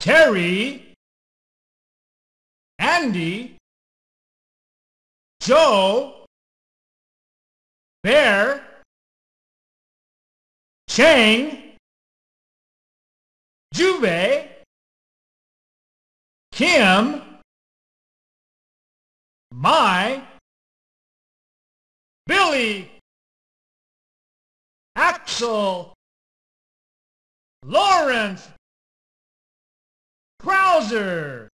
Terry, Andy, Joe, Bear, Chang, Juve, Kim, my, Billy, Axel, Lawrence, Bowser.